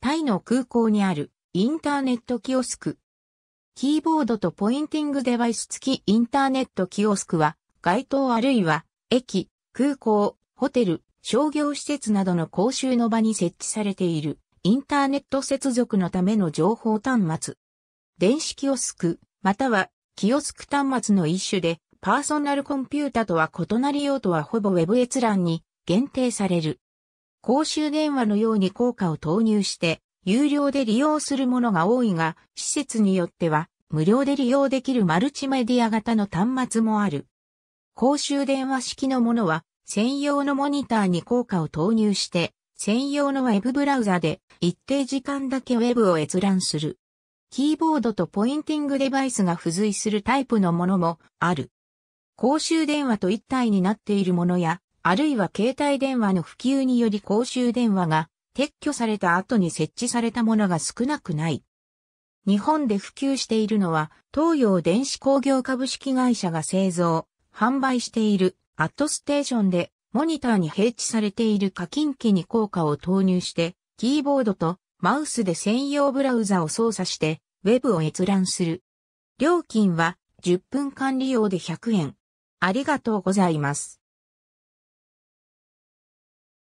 タイの空港にあるインターネットキオスク。キーボードとポインティングデバイス付きインターネットキオスクは、街頭あるいは、駅、空港、ホテル、商業施設などの公衆の場に設置されている、インターネット接続のための情報端末。電子キオスク、または、キオスク端末の一種で、パーソナルコンピュータとは異なり用途はほぼ Web 閲覧に限定される。公衆電話のように効果を投入して、有料で利用するものが多いが、施設によっては、無料で利用できるマルチメディア型の端末もある。公衆電話式のものは、専用のモニターに効果を投入して、専用のウェブブラウザで一定時間だけウェブを閲覧する。キーボードとポインティングデバイスが付随するタイプのものもある。公衆電話と一体になっているものや、あるいは携帯電話の普及により公衆電話が撤去された後に設置されたものが少なくない。日本で普及しているのは、東洋電子工業株式会社が製造、販売しているアットステーションで、モニターに配置されている課金機に効果を投入して、キーボードとマウスで専用ブラウザを操作して、ウェブを閲覧する。料金は10分間利用で100円。ありがとうございます。